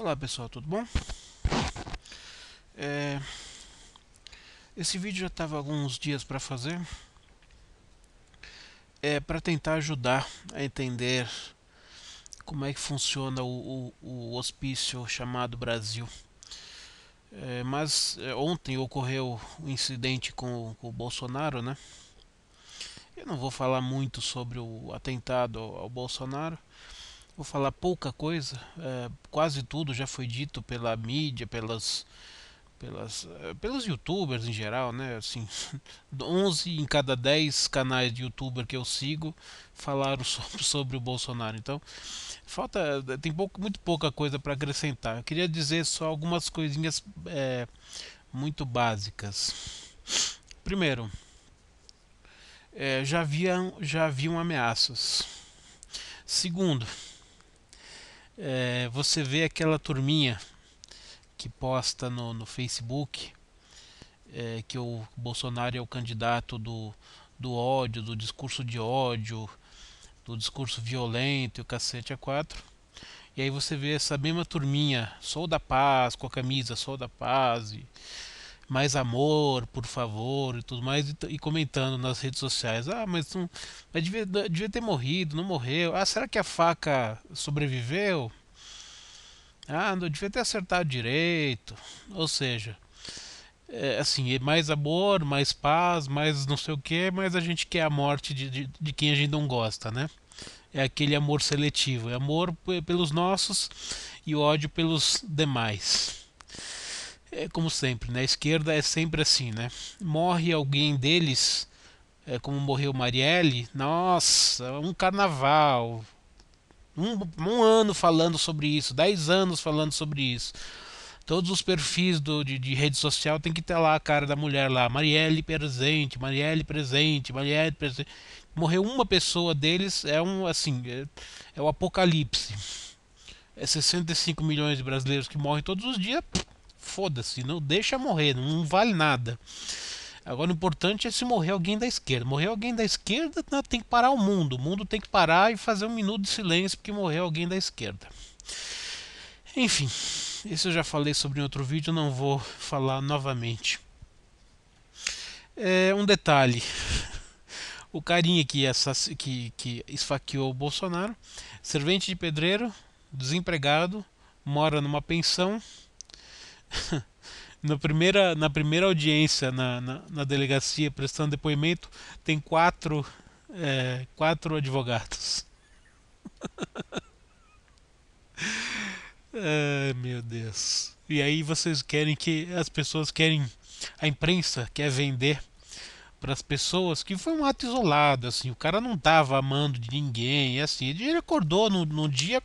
Olá pessoal, tudo bom? É... Esse vídeo já estava alguns dias para fazer é para tentar ajudar a entender como é que funciona o, o, o hospício chamado Brasil. É, mas é, ontem ocorreu um incidente com, com, o Bolsonaro, né? Eu não vou falar muito sobre o atentado ao, ao Bolsonaro, vou falar pouca coisa. É, quase tudo já foi dito pela mídia, pelas, pelas, é, pelos youtubers em geral, né? Assim, 11 em cada 10 canais de youtuber que eu sigo falaram sobre, sobre o Bolsonaro. Então, falta tem pouco, muito pouca coisa para acrescentar. Eu queria dizer só algumas coisinhas é, muito básicas. Primeiro, é, já haviam já haviam ameaças. Segundo, é, você vê aquela turminha que posta no, no Facebook é, que o Bolsonaro é o candidato do, do ódio, do discurso de ódio, do discurso violento e o cacete a quatro. E aí você vê essa mesma turminha, sou da paz, com a camisa, sou da paz, e mais amor, por favor, e tudo mais, e, e comentando nas redes sociais, ah, mas não, mas devia, devia ter morrido, não morreu, ah, será que a faca sobreviveu? Ah, não devia ter acertado direito, ou seja, é, assim, é mais amor, mais paz, mais não sei o que, mas a gente quer a morte de, de, de, quem a gente não gosta, né? É aquele amor seletivo, é amor pelos nossos e ódio pelos demais é como sempre, né? A esquerda é sempre assim, né? Morre alguém deles, é, como morreu Marielle, nossa, um carnaval. Um, um, ano falando sobre isso, dez anos falando sobre isso. Todos os perfis do, de, de rede social tem que ter lá a cara da mulher lá. Marielle presente, Marielle presente, Marielle presente. Morreu uma pessoa deles, é um assim, é, é o apocalipse. É 65 milhões de brasileiros que morrem todos os dias, foda-se, não deixa morrer, não vale nada. Agora o importante é se morrer alguém da esquerda. Morrer alguém da esquerda né, tem que parar o mundo. O mundo tem que parar e fazer um minuto de silêncio porque morreu alguém da esquerda. Enfim, isso eu já falei sobre em outro vídeo, não vou falar novamente. É, um detalhe. O carinha que, assass... que, que esfaqueou o Bolsonaro, servente de pedreiro, desempregado, mora numa pensão, na primeira, na primeira audiência na, na, na delegacia prestando depoimento, tem quatro, é, quatro advogados. Ai, é, meu Deus. E aí vocês querem que as pessoas querem, a imprensa quer vender para as pessoas que foi um ato isolado, assim, o cara não tava amando de ninguém, assim, ele acordou no dia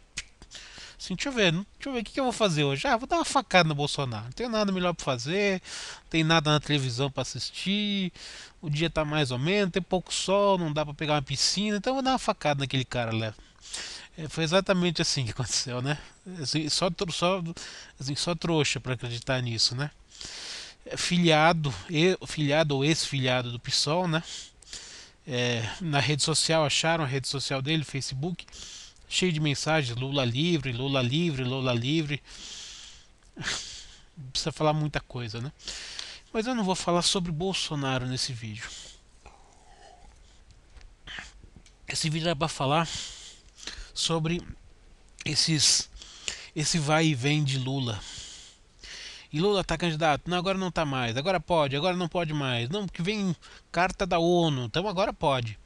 Assim, deixa eu ver, deixa eu ver o que, que eu vou fazer hoje. Ah, vou dar uma facada no Bolsonaro. Não tenho nada melhor para fazer, não tem nada na televisão para assistir, o dia tá mais ou menos, tem pouco sol, não dá para pegar uma piscina, então eu vou dar uma facada naquele cara lá. É, foi exatamente assim que aconteceu, né? Assim, só, só, assim, só trouxa para acreditar nisso, né? É, filiado, e, filiado ou ex-filiado do PSOL, né? É, na rede social, acharam a rede social dele, Facebook cheio de mensagens, Lula livre, Lula livre, Lula livre. Precisa falar muita coisa, né? Mas eu não vou falar sobre Bolsonaro nesse vídeo. Esse vídeo é para falar sobre esses esse vai e vem de Lula. E Lula tá candidato, não, agora não tá mais, agora pode, agora não pode mais. Não, que vem carta da ONU, então agora pode.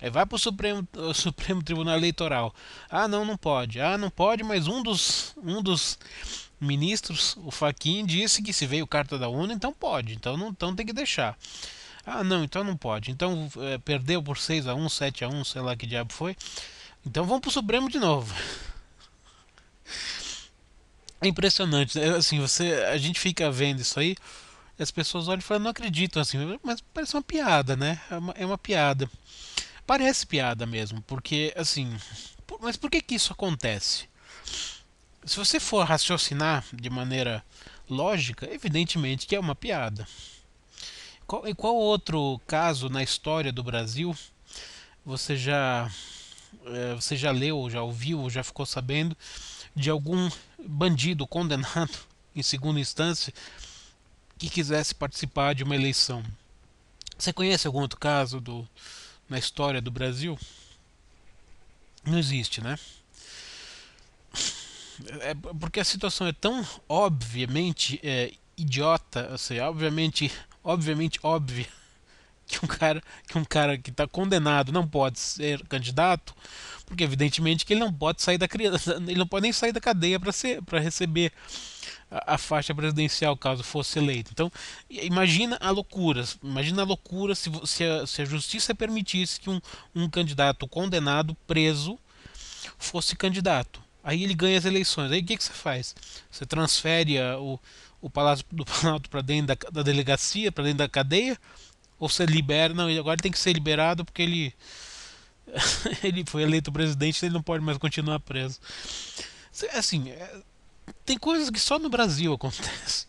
Aí é, vai para o Supremo, Supremo Tribunal Eleitoral. Ah, não, não pode. Ah, não pode, mas um dos, um dos ministros, o Faquin, disse que se veio carta da ONU, então pode. Então não então tem que deixar. Ah, não, então não pode. Então é, perdeu por 6 a 1, 7 a 1, sei lá que diabo foi. Então vamos para o Supremo de novo. É impressionante, né? assim, você, a gente fica vendo isso aí, as pessoas olham e falam, não acreditam, assim, mas parece uma piada, né? é uma, é uma piada. Parece piada mesmo, porque assim. Mas por que, que isso acontece? Se você for raciocinar de maneira lógica, evidentemente que é uma piada. Qual, e qual outro caso na história do Brasil você já é, você já leu, já ouviu, já ficou sabendo de algum bandido condenado em segunda instância que quisesse participar de uma eleição? Você conhece algum outro caso do na história do Brasil? Não existe, né? É porque a situação é tão obviamente é, idiota, assim, obviamente, obviamente óbvia, que um cara que um cara que está condenado não pode ser candidato, porque evidentemente que ele não pode sair da ele não pode nem sair da cadeia para ser para receber a, a, faixa presidencial caso fosse eleito. Então, imagina a loucura, imagina a loucura se se a, se a justiça permitisse que um, um candidato condenado preso fosse candidato. Aí ele ganha as eleições. Aí o que, que você faz? Você transfere o, o Palácio do Planalto para dentro da, da delegacia, para dentro da cadeia, ou se libera. Não, ele agora tem que ser liberado porque ele. ele foi eleito presidente, ele não pode mais continuar preso. Assim, é, tem coisas que só no Brasil acontecem.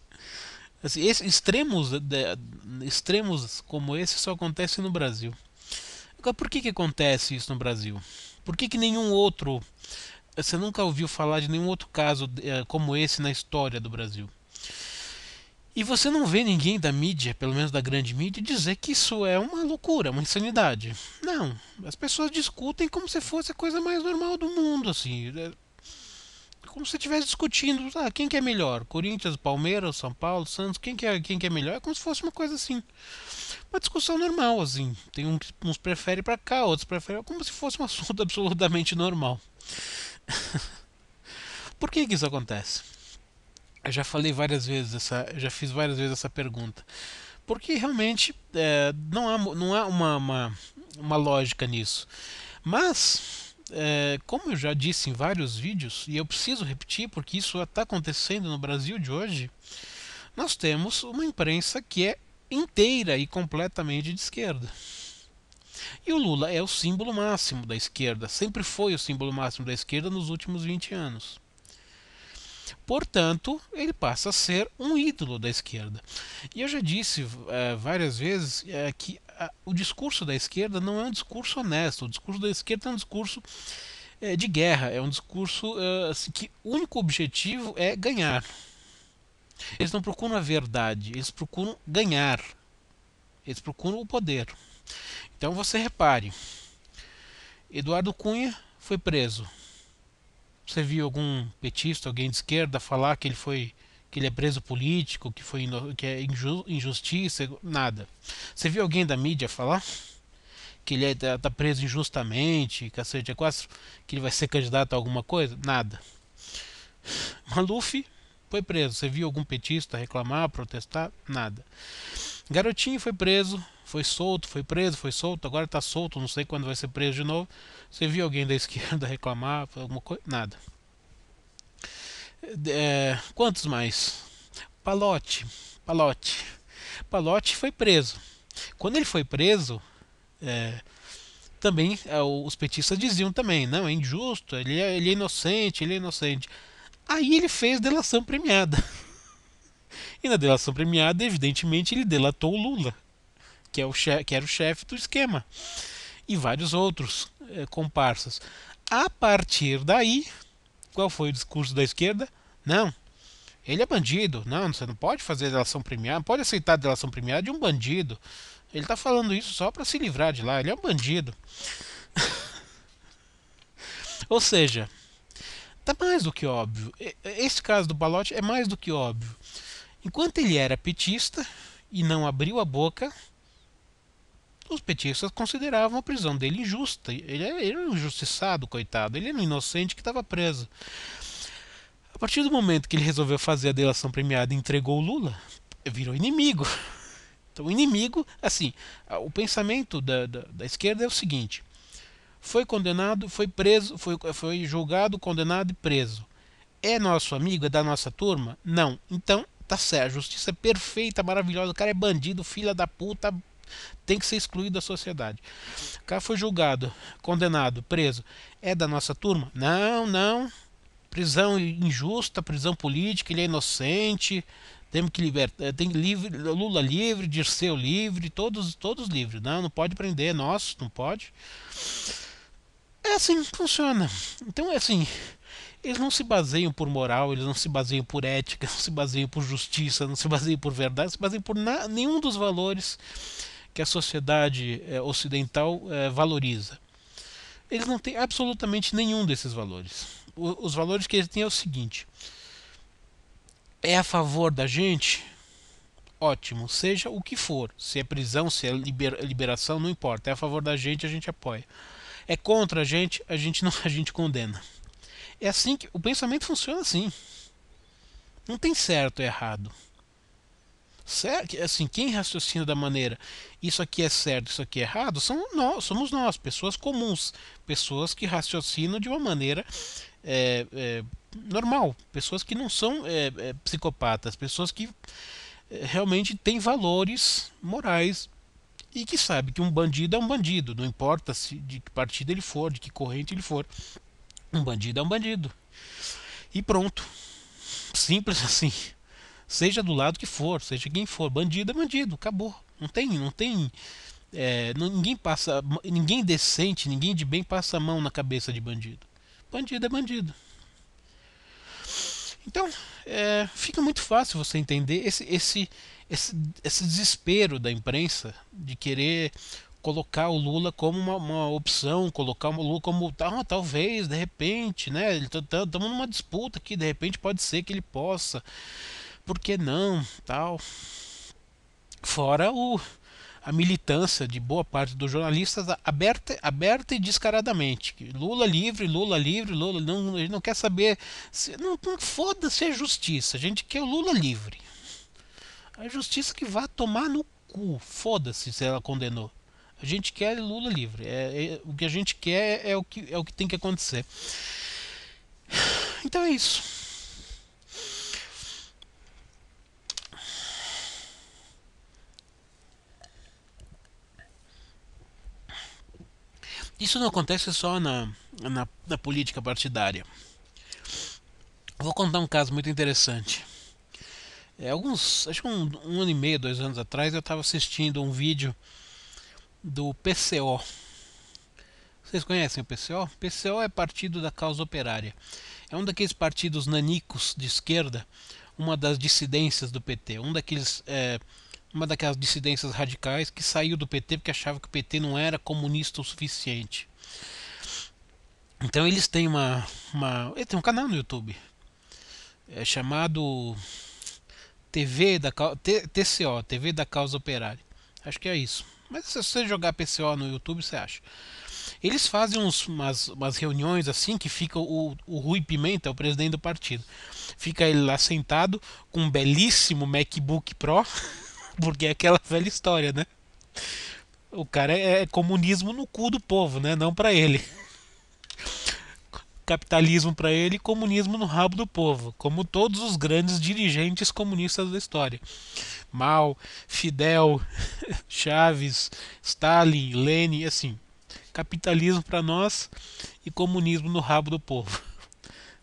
Assim, esse, extremos, é, de, extremos como esse só acontece no Brasil. Agora, por que, que acontece isso no Brasil? Por que, que nenhum outro. Você nunca ouviu falar de nenhum outro caso é, como esse na história do Brasil? E você não vê ninguém da mídia, pelo menos da grande mídia, dizer que isso é uma loucura, uma insanidade. Não. As pessoas discutem como se fosse a coisa mais normal do mundo, assim. É como se estivesse discutindo ah, quem que é melhor, Corinthians, Palmeiras, São Paulo, Santos, quem que, é, quem que é melhor, é como se fosse uma coisa assim, uma discussão normal, assim, tem um, uns prefere para cá, outros preferem, como se fosse um assunto absolutamente normal. Por que que isso acontece? Eu já falei várias vezes essa, já fiz várias vezes essa pergunta, porque realmente é, não há, não há uma, uma, uma lógica nisso. Mas, é, como eu já disse em vários vídeos, e eu preciso repetir porque isso está acontecendo no Brasil de hoje, nós temos uma imprensa que é inteira e completamente de esquerda. E o Lula é o símbolo máximo da esquerda, sempre foi o símbolo máximo da esquerda nos últimos 20 anos. Portanto, ele passa a ser um ídolo da esquerda. E eu já disse é, várias vezes é, que a, o discurso da esquerda não é um discurso honesto. O discurso da esquerda é um discurso é, de guerra, é um discurso é, assim, que o único objetivo é ganhar. Eles não procuram a verdade, eles procuram ganhar. Eles procuram o poder. Então você repare: Eduardo Cunha foi preso você viu algum petista, alguém de esquerda falar que ele foi que ele é preso político, que foi que é injustiça, nada. Você viu alguém da mídia falar que ele está é, tá, tá preso injustamente, é que ele vai ser candidato a alguma coisa? Nada. Maluf foi preso. Você viu algum petista reclamar, protestar? Nada. Garotinho foi preso, foi solto, foi preso, foi solto, agora está solto, não sei quando vai ser preso de novo. Você viu alguém da esquerda reclamar alguma coisa? Nada. É, é, quantos mais? Palote. Palote. Palote foi preso. Quando ele foi preso, é, também é, os petistas diziam também, não, é injusto, ele é, ele é inocente, ele é inocente. Aí ele fez delação premiada. E na delação premiada, evidentemente, ele delatou o Lula que, é o chefe, que era o chefe do esquema, e vários outros é, comparsas. A partir daí, qual foi o discurso da esquerda? Não, ele é bandido. Não, você não pode fazer delação premiada, pode aceitar delação premiada de um bandido. Ele está falando isso só para se livrar de lá. Ele é um bandido. Ou seja, tá mais do que óbvio. Esse caso do Balotti é mais do que óbvio. Enquanto ele era petista e não abriu a boca, os petistas consideravam a prisão dele injusta. Ele é, era é um injustiçado, coitado. Ele era é um inocente que estava preso. A partir do momento que ele resolveu fazer a delação premiada e entregou o Lula, virou inimigo. Então, inimigo, assim, o pensamento da, da, da esquerda é o seguinte: foi condenado, foi preso, foi, foi julgado, condenado e preso. É nosso amigo? É da nossa turma? Não. Então, tá certo. A justiça é perfeita, maravilhosa. O cara é bandido, filha da puta, tem que ser excluído da sociedade. O cara foi julgado, condenado, preso. É da nossa turma? Não, não. Prisão injusta, prisão política, ele é inocente. Temos que libertar. Eh, tem livre, Lula livre, Dirceu livre, todos, todos livres. Não, não pode prender, nós, não pode. É assim que funciona. Então é assim eles não se baseiam por moral, eles não se baseiam por ética, não se baseiam por justiça, não se baseiam por verdade, se baseiam por nenhum dos valores que a sociedade eh, ocidental eh, valoriza. Eles não têm absolutamente nenhum desses valores. os valores que eles têm é o seguinte: é a favor da gente? Ótimo, seja o que for. Se é prisão, se é liberação, não importa. É a favor da gente, a gente apoia. É contra a gente, a gente não, a gente condena. É assim que o pensamento funciona assim. Não tem certo e errado. Certo? Assim, quem raciocina da maneira isso aqui é certo, isso aqui é errado, são nós, somos nós, pessoas comuns, pessoas que raciocinam de uma maneira é, é, normal, pessoas que não são é, é psicopatas, pessoas que é, realmente têm valores morais e que sabe que um bandido é um bandido, não importa se de que partido ele for, de que corrente ele for, um bandido é um bandido. E pronto. Simples assim seja do lado que for, seja quem for, bandido é bandido, acabou. Não tem, não tem. É, ninguém passa, ninguém decente, ninguém de bem passa a mão na cabeça de bandido. Bandido é bandido. Então, é, fica muito fácil você entender esse, esse, esse, esse desespero da imprensa de querer colocar o Lula como uma, uma opção, colocar o Lula como ah, talvez, de repente, né? Estamos tá, tá, numa disputa aqui de repente pode ser que ele possa por que não, tal. Fora o a militância de boa parte dos jornalistas aberta, aberta e descaradamente. Lula livre, Lula livre, Lula não, a gente não quer saber, se, não, não foda-se a é justiça, a gente quer o Lula livre. A justiça que vá tomar no cu, foda-se se ela condenou. A gente quer Lula livre. É, é, o que a gente quer é o que, é o que tem que acontecer. Então é isso. Isso não acontece só na, na, na política partidária. Vou contar um caso muito interessante. É, alguns, acho que um, um, ano e meio, dois anos atrás, eu estava assistindo um vídeo do PCO. Vocês conhecem o PCO? PCO é Partido da Causa Operária. É um daqueles partidos nanicos de esquerda, uma das dissidências do PT, um daqueles é, uma daquelas dissidências radicais que saiu do PT porque achava que o PT não era comunista o suficiente. Então eles têm uma, uma ele tem um canal no YouTube é chamado TV da TCO, TV da Causa Operária. Acho que é isso. Mas se você jogar PCO no YouTube, você acha. Eles fazem uns, umas, umas reuniões assim que fica o, o Rui Pimenta, o presidente do partido. Fica ele lá sentado com um belíssimo MacBook Pro Porque é aquela velha história, né? O cara é, é comunismo no cu do povo, né? Não para ele. Capitalismo para ele, comunismo no rabo do povo, como todos os grandes dirigentes comunistas da história. Mao, Fidel, Chaves, Stalin, Lenin, assim. Capitalismo para nós e comunismo no rabo do povo.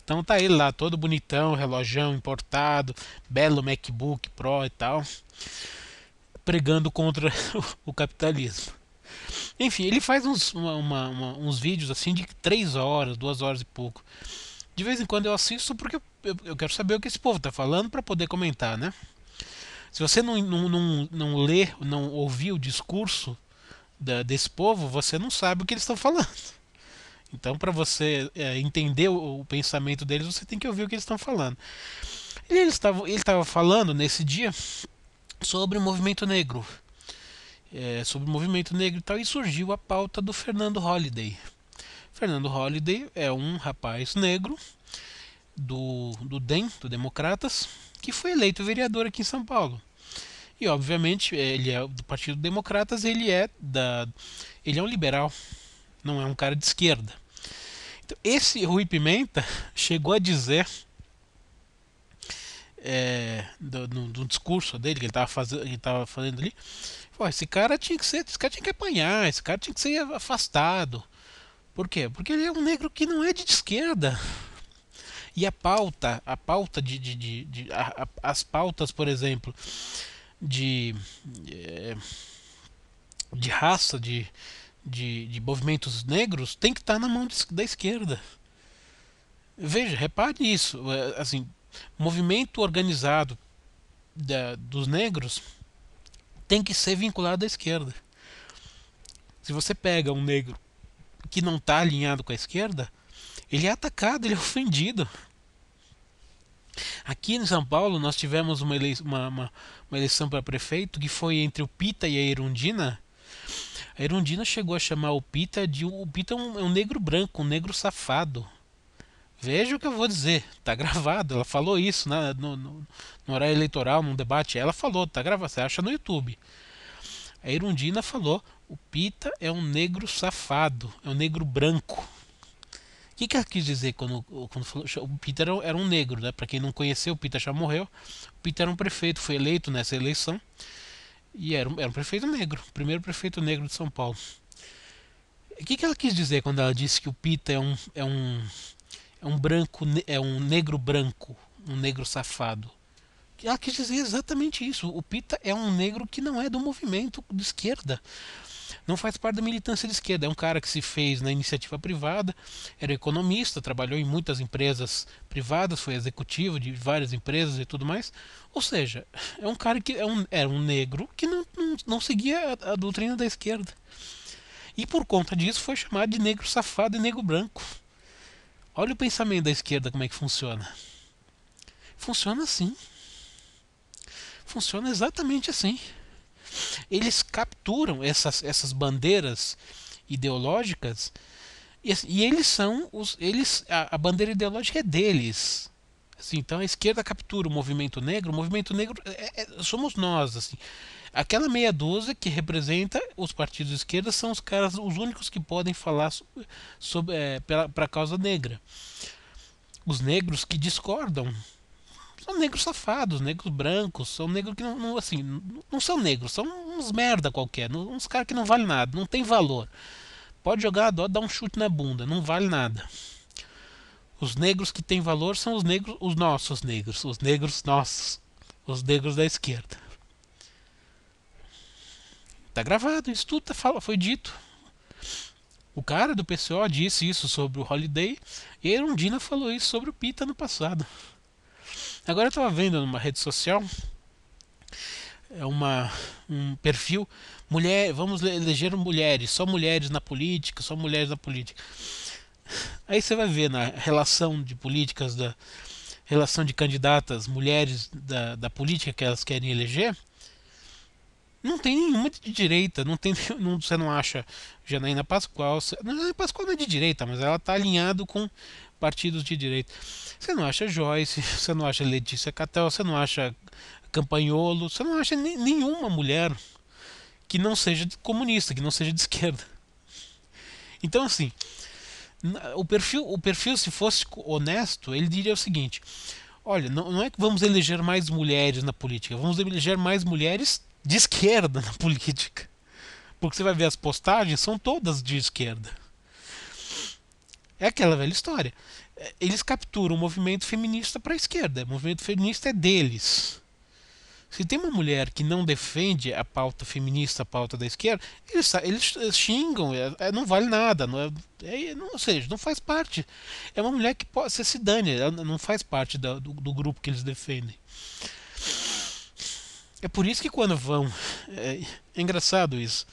Então tá ele lá, todo bonitão, relógio importado, belo MacBook Pro e tal pregando contra o capitalismo. Enfim, ele faz uns, uma, uma, uns vídeos assim de 3 horas, 2 horas e pouco. De vez em quando eu assisto porque eu, eu, quero saber o que esse povo está falando para poder comentar, né? Se você não, não, não, não lê, não ouvir o discurso da, desse povo, você não sabe o que eles estão falando. Então, para você é, entender o, o, pensamento deles, você tem que ouvir o que eles estão falando. ele estava, ele estava falando nesse dia sobre o movimento negro. É, sobre o movimento negro e tal, e surgiu a pauta do Fernando Holliday. Fernando Holliday é um rapaz negro do, do DEM, do Democratas, que foi eleito vereador aqui em São Paulo. E obviamente é, ele é do Partido Democratas, ele é da ele é um liberal, não é um cara de esquerda. Então, esse Rui Pimenta chegou a dizer é, do, no, discurso dele que ele estava fazendo, ele tava fazendo ali. Pô, ah, esse cara tinha que ser, esse cara tinha que apanhar, esse cara tinha que ser afastado. Por quê? Porque ele é um negro que não é de esquerda. E a pauta, a pauta de, de, de, de a, a, as pautas, por exemplo, de é, de raça, de, de, de movimentos negros, tem que estar tá na mão de, da esquerda. Veja, repare isso, é, Assim, movimento organizado da, dos negros tem que ser vinculado à esquerda. Se você pega um negro que não está alinhado com a esquerda, ele é atacado, ele é ofendido. Aqui em São Paulo nós tivemos uma, uma, uma, uma eleição para prefeito que foi entre o Pita e a Irundina. A Irundina chegou a chamar o Pita de o Pita é um, é um negro branco, um negro safado, Veja o que eu vou dizer, tá gravado. Ela falou isso na né, no, no, no, horário eleitoral, num debate. Ela falou, tá gravado, você acha no YouTube. A Irundina falou: o Pita é um negro safado, é um negro branco. O que, que ela quis dizer quando, quando falou? O Pita era um negro, né? Para quem não conheceu, o Pita já morreu. O Pita era um prefeito, foi eleito nessa eleição. E era um, era um prefeito negro, o primeiro prefeito negro de São Paulo. O que, que ela quis dizer quando ela disse que o Pita é um, é um é um branco, é um negro branco, um negro safado. Ela quis dizer exatamente isso. O Pita é um negro que não é do movimento de esquerda. Não faz parte da militância de esquerda. É um cara que se fez na iniciativa privada, era economista, trabalhou em muitas empresas privadas, foi executivo de várias empresas e tudo mais. Ou seja, é um cara que é um, era um negro que não, não, não seguia a, a doutrina da esquerda. E por conta disso foi chamado de negro safado e negro branco. Olha o pensamento da esquerda como é que funciona. Funciona assim. Funciona exatamente assim. Eles capturam essas, essas bandeiras ideológicas e, e eles são os eles a, a bandeira ideológica é deles. Assim, então a esquerda captura o movimento negro, o movimento negro é, é, somos nós, assim. Aquela meia dúzia que representa os partidos de esquerda são os caras os únicos que podem falar sobre, a é, causa negra. Os negros que discordam são negros safados, negros brancos, são negros que não, não assim, não são negros, são uns merda qualquer, uns caras que não valem nada, não tem valor. Pode jogar dá dó, dar um chute na bunda, não vale nada. Os negros que têm valor são os negros, os nossos negros, os negros nossos, os negros da esquerda. Tá gravado, isso tudo tá, foi dito. O cara do PCO disse isso sobre o Holiday e a Erundina falou isso sobre o Pita no passado. Agora eu estava vendo numa rede social é uma, um perfil mulher, vamos eleger mulheres, só mulheres na política, só mulheres na política. Aí você vai ver na relação de políticas da relação de candidatas mulheres da, da política que elas querem eleger não tem nenhuma de direita, não tem você não acha Janaína Pascoal. Janaína Pascoal não é de direita, mas ela está alinhado com partidos de direita. Você não acha Joyce, você não acha Letícia Catel, você não acha Campanholo, você não acha nenhuma mulher que não seja comunista, que não seja de esquerda. Então assim, o perfil, o perfil se fosse honesto, ele diria o seguinte: olha, não, não é que vamos eleger mais mulheres na política, vamos eleger mais mulheres de esquerda na política. Porque você vai ver as postagens, são todas de esquerda. É aquela velha história. É, eles capturam o movimento feminista para a esquerda. O movimento feminista é deles. Se tem uma mulher que não defende a pauta feminista, a pauta da esquerda, eles, eles xingam, é, é, não vale nada, não é, é, não, ou seja, não faz parte. É uma mulher que pode ser se dane, ela não faz parte da, do, do grupo que eles defendem. É por isso que quando vão. É, é, engraçado isso.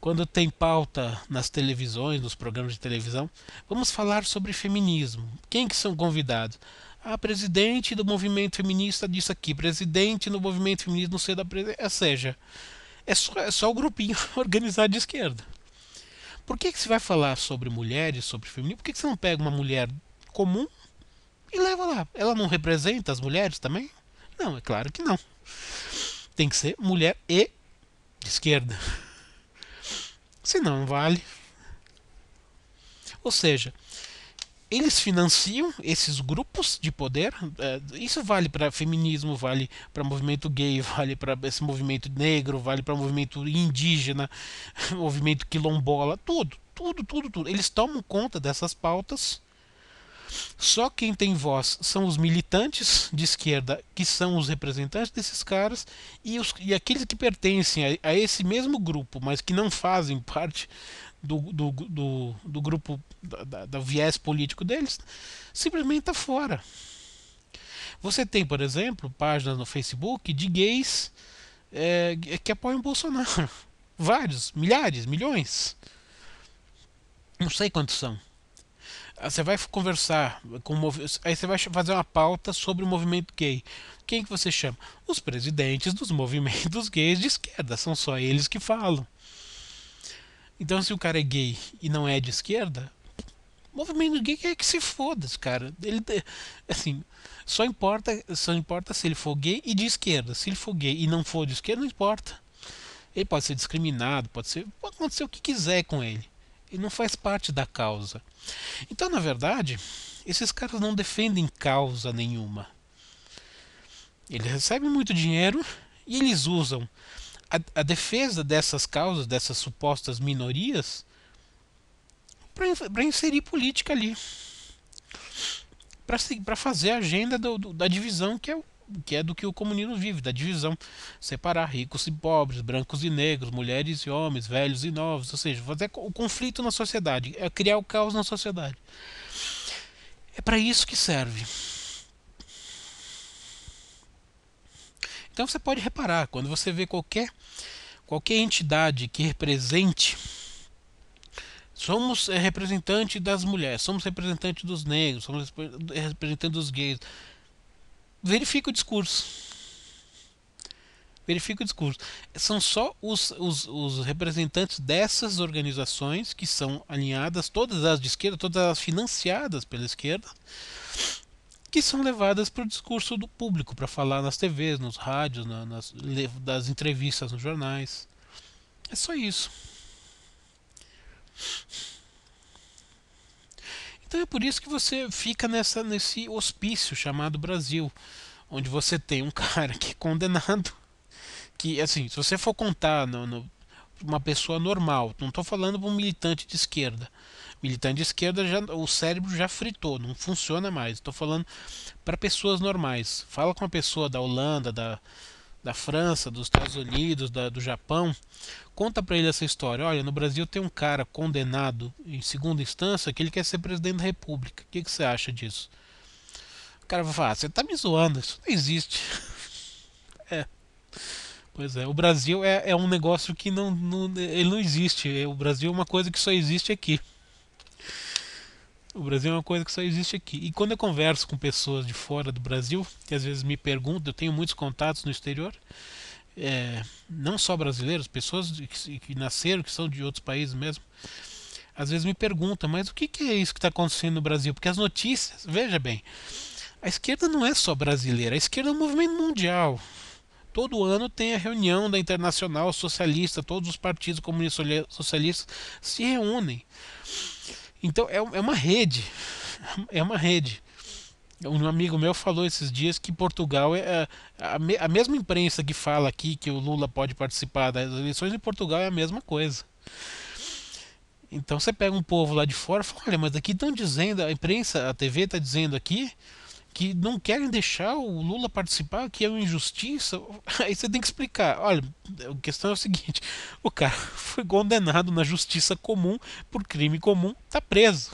Quando tem pauta nas televisões, nos programas de televisão, vamos falar sobre feminismo. Quem que são convidados? Ah, presidente do movimento feminista disse aqui, presidente do movimento feminista não sei da presidência. É Ou seja, é só, é só o grupinho organizado de esquerda. Por que, que você vai falar sobre mulheres, sobre feminismo? Por que, que você não pega uma mulher comum e leva lá? Ela não representa as mulheres também? Não, é claro que não tem que ser mulher e esquerda. Se não vale. Ou seja, eles financiam esses grupos de poder. Eh, isso vale para feminismo, vale para movimento gay, vale para esse movimento negro, vale para movimento indígena, movimento quilombola, tudo, tudo, tudo, tudo. Eles tomam conta dessas pautas só quem tem voz são os militantes de esquerda, que são os representantes desses caras, e, os, e aqueles que pertencem a, a, esse mesmo grupo, mas que não fazem parte do, do, do, do grupo, da, da, viés político deles, simplesmente está fora. Você tem, por exemplo, páginas no Facebook de gays é, que apoiam Bolsonaro. Vários, milhares, milhões. Não sei quantos são. Ah, você vai conversar com aí você vai fazer uma pauta sobre o movimento gay. Quem que você chama? Os presidentes dos movimentos gays de esquerda, são só eles que falam. Então se o cara é gay e não é de esquerda, o movimento gay é que se foda, cara. Ele assim, só importa, só importa se ele for gay e de esquerda. Se ele for gay e não for de esquerda, não importa. Ele pode ser discriminado, pode ser, pode acontecer o que quiser com ele e não faz parte da causa. Então, na verdade, esses caras não defendem causa nenhuma. Eles recebem muito dinheiro e eles usam a, a defesa dessas causas, dessas supostas minorias, para inserir política ali. Para fazer a agenda do, do, da divisão que é o que é do que o comunismo vive, da divisão, separar ricos e pobres, brancos e negros, mulheres e homens, velhos e novos, ou seja, fazer o conflito na sociedade, é criar o caos na sociedade. É para isso que serve. Então você pode reparar, quando você vê qualquer qualquer entidade que represente somos eh, representantes das mulheres, somos representantes dos negros, somos representantes dos gays, verifica o discurso. Verifica o discurso. São só os, os, os, representantes dessas organizações que são alinhadas, todas as de esquerda, todas as financiadas pela esquerda, que são levadas para o discurso do público, para falar nas TVs, nos rádios, na, nas, das entrevistas nos jornais. É só isso. Então é por isso que você fica nessa, nesse hospício chamado Brasil, onde você tem um cara que é condenado, que assim, se você for contar no, no, uma pessoa normal, não estou falando para um militante de esquerda, militante de esquerda já, o cérebro já fritou, não funciona mais. Estou falando para pessoas normais. Fala com uma pessoa da Holanda, da, da França, dos Estados Unidos, da, do Japão. Conta para ele essa história. Olha, no Brasil tem um cara condenado em segunda instância que ele quer ser presidente da República. O que, que você acha disso? O cara vai falar: ah, você tá me zoando, isso não existe. é. Pois é, o Brasil é, é um negócio que não, não, ele não existe. O Brasil é uma coisa que só existe aqui. O Brasil é uma coisa que só existe aqui. E quando eu converso com pessoas de fora do Brasil, que às vezes me perguntam, eu tenho muitos contatos no exterior, é, não só brasileiros, pessoas que, que, nasceram, que são de outros países mesmo, às vezes me perguntam, mas o que, que é isso que está acontecendo no Brasil? Porque as notícias, veja bem, a esquerda não é só brasileira, a esquerda é um movimento mundial. Todo ano tem a reunião da Internacional Socialista, todos os partidos comunistas socialistas se reúnem. Então é, é uma rede, é uma rede. Um amigo meu falou esses dias que Portugal é, é a, a, mesma imprensa que fala aqui que o Lula pode participar das eleições, em Portugal é a mesma coisa. Então você pega um povo lá de fora e fala: olha, mas aqui estão dizendo, a imprensa, a TV está dizendo aqui que não querem deixar o Lula participar, que é uma injustiça. Aí você tem que explicar. Olha, a questão é o seguinte: o cara foi condenado na justiça comum por crime comum, está preso.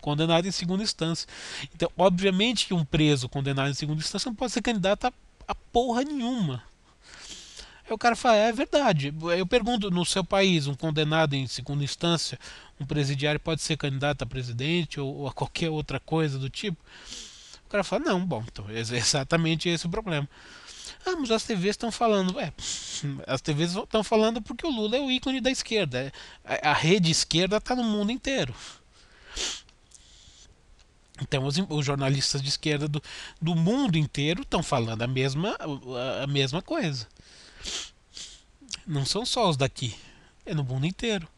Condenado em segunda instância. Então, obviamente que um preso condenado em segunda instância não pode ser candidato a, a porra nenhuma. Aí o cara fala, é, é verdade. Eu pergunto, no seu país, um condenado em segunda instância, um presidiário pode ser candidato a presidente ou, ou a qualquer outra coisa do tipo? cara fala, não, bom, então, é, é exatamente esse o problema. Ah, mas as TVs estão falando. É, as TVs estão falando porque o Lula é o ícone da esquerda. É, a, a rede esquerda está no mundo inteiro. Então os, os, jornalistas de esquerda do, do mundo inteiro estão falando a mesma, a, a mesma coisa. Não são só os daqui, é no mundo inteiro.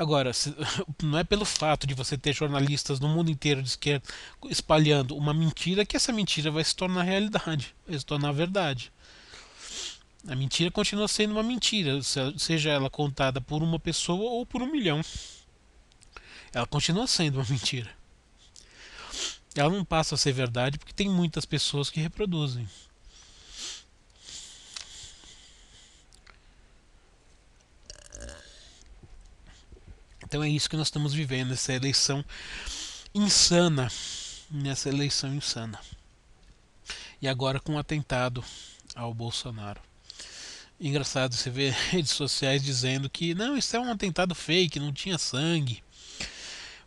Agora, se, não é pelo fato de você ter jornalistas no mundo inteiro de esquerda espalhando uma mentira que essa mentira vai se tornar realidade, vai se tornar verdade. A mentira continua sendo uma mentira, seja ela contada por uma pessoa ou por um milhão. Ela continua sendo uma mentira. Ela não passa a ser verdade porque tem muitas pessoas que reproduzem. Então é isso que nós estamos vivendo, essa eleição insana, nessa eleição insana. E agora com um atentado ao Bolsonaro. Engraçado você ver redes sociais dizendo que não, isso é um atentado fake, não tinha sangue.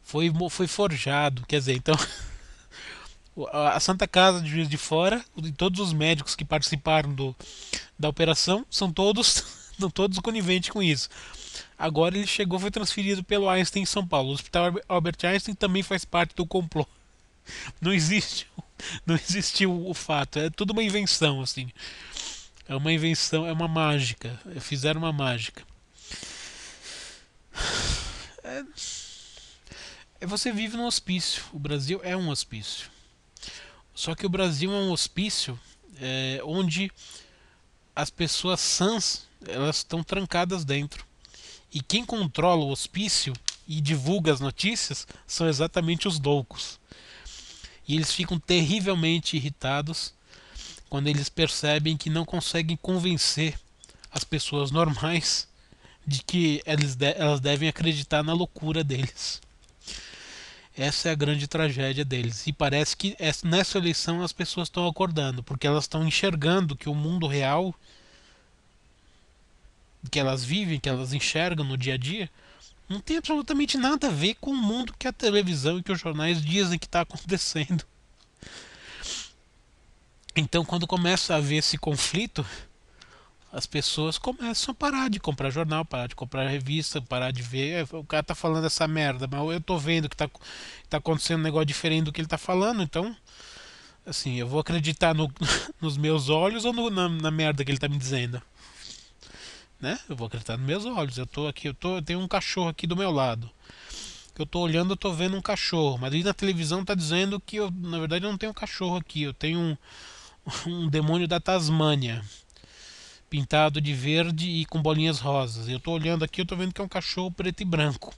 Foi, foi forjado, quer dizer, então a Santa Casa de Juiz de Fora, todos os médicos que participaram do, da operação são todos, são todos coniventes com isso. Agora ele chegou foi transferido pelo Einstein em São Paulo. O Hospital Albert Einstein também faz parte do complô. Não existe, não existiu o fato. É tudo uma invenção, assim. É uma invenção, é uma mágica. Fizeram uma mágica. É, é, você vive num hospício. O Brasil é um hospício. Só que o Brasil é um hospício é, onde as pessoas sãs elas estão trancadas dentro. E quem controla o hospício e divulga as notícias são exatamente os loucos. E eles ficam terrivelmente irritados quando eles percebem que não conseguem convencer as pessoas normais de que elas devem acreditar na loucura deles. Essa é a grande tragédia deles. E parece que nessa eleição as pessoas estão acordando, porque elas estão enxergando que o mundo real que elas vivem, que elas enxergam no dia a dia, não tem absolutamente nada a ver com o mundo que a televisão e que os jornais dizem que está acontecendo. Então, quando começa a haver esse conflito, as pessoas começam a parar de comprar jornal, parar de comprar revista, parar de ver. É, o cara tá falando essa merda, mas eu tô vendo que tá, tá acontecendo um negócio diferente do que ele tá falando, então. Assim, eu vou acreditar no, nos meus olhos ou no, na, na merda que ele tá me dizendo né? Eu vou acreditar nos meus olhos. Eu tô aqui, eu tô, eu tenho um cachorro aqui do meu lado. Eu tô olhando, eu tô vendo um cachorro, mas ali na televisão tá dizendo que eu, na verdade, eu não tenho um cachorro aqui, eu tenho um, um demônio da Tasmânia pintado de verde e com bolinhas rosas. Eu tô olhando aqui, eu tô vendo que é um cachorro preto e branco.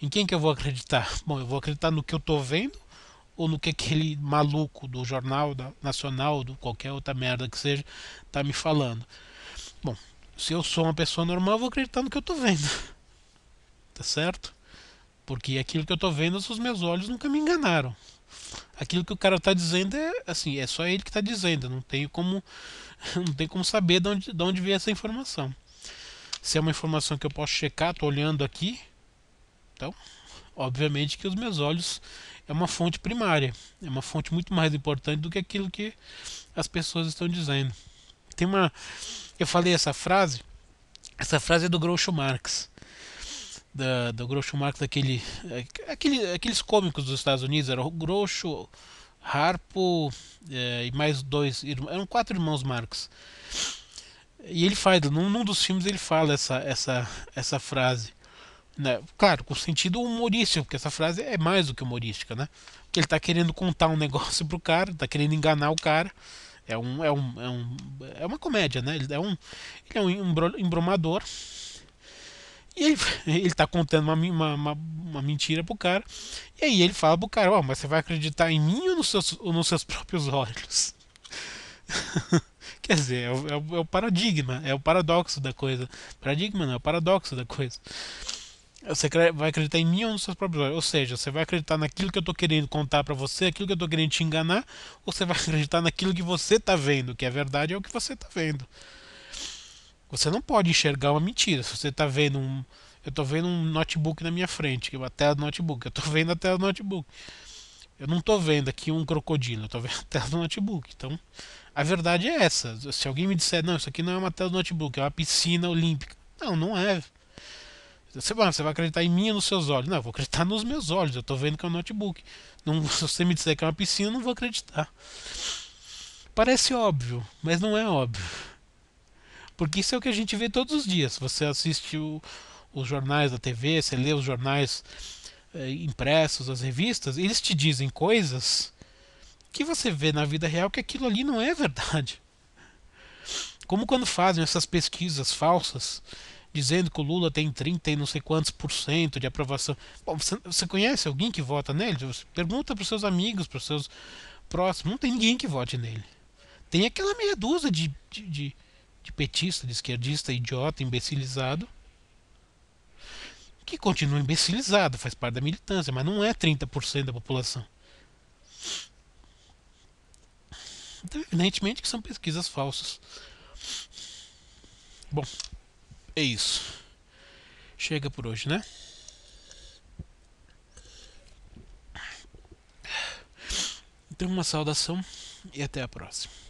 Em quem que eu vou acreditar? Bom, eu vou acreditar no que eu tô vendo ou no que aquele maluco do jornal da, nacional, do qualquer outra merda que seja, tá me falando. Bom, se eu sou uma pessoa normal, eu vou acreditar no que eu estou vendo. tá certo? Porque aquilo que eu estou vendo, os meus olhos nunca me enganaram. Aquilo que o cara está dizendo é assim, é só ele que está dizendo. Não tenho como, não tem como saber de onde, de onde veio essa informação. Se é uma informação que eu posso checar, estou olhando aqui. Então, obviamente que os meus olhos é uma fonte primária, é uma fonte muito mais importante do que aquilo que as pessoas estão dizendo. Tem uma eu falei essa frase, essa frase é do Groucho Marx. Da, do Groucho Marx, daquele, é, aquele, aqueles cômicos dos Estados Unidos, era o Groucho, Harpo é, e mais dois irmãos, eram quatro irmãos Marx. E ele faz, num, num dos filmes ele fala essa, essa, essa frase. Né? Claro, com sentido humorístico, porque essa frase é mais do que humorística, né? Porque ele está querendo contar um negócio pro cara, está querendo enganar o cara é, um, é, um, é, um, é uma comédia, né? Ele é um, ele é um embromador. E ele, ele tá contando uma, uma, uma, uma, mentira pro cara. E aí ele fala pro cara, ó, oh, mas você vai acreditar em mim ou nos seus, ou nos seus próprios olhos? Quer dizer, é, é o, é o, paradigma, é o paradoxo da coisa. Paradigma não, é o paradoxo da coisa. Você vai acreditar em mim ou nos seus próprios olhos. Ou seja, você vai acreditar naquilo que eu estou querendo contar para você, aquilo que eu estou querendo te enganar, ou você vai acreditar naquilo que você está vendo, que a é verdade é o que você está vendo. Você não pode enxergar uma mentira. Se você está vendo um. Eu estou vendo um notebook na minha frente, é a tela do notebook. Eu estou vendo a tela do notebook. Eu não estou vendo aqui um crocodilo, eu estou vendo a tela do notebook. Então, a verdade é essa. Se alguém me disser, não, isso aqui não é uma tela do notebook, é uma piscina olímpica. Não, não é. Você vai, ah, você vai acreditar em mim ou nos seus olhos? Não, eu vou acreditar nos meus olhos. Eu estou vendo que é um notebook. Não, se você me disser que é uma piscina, eu não vou acreditar. Parece óbvio, mas não é óbvio. Porque isso é o que a gente vê todos os dias. Você assiste o, os jornais da TV, você lê os jornais eh, impressos, as revistas, eles te dizem coisas que você vê na vida real que aquilo ali não é verdade. Como quando fazem essas pesquisas falsas dizendo que o Lula tem 30 e não sei quantos por cento de aprovação. Bom, você, você conhece alguém que vota nele? Você pergunta para os seus amigos, para os seus próximos. Não tem ninguém que vote nele. Tem aquela meia dúzia de, de, de, de petista, de esquerdista, idiota, imbecilizado, que continua imbecilizado, faz parte da militância, mas não é 30% da população. Então, evidentemente que são pesquisas falsas. Bom, é isso. Chega por hoje, né? Então, uma saudação e até a próxima.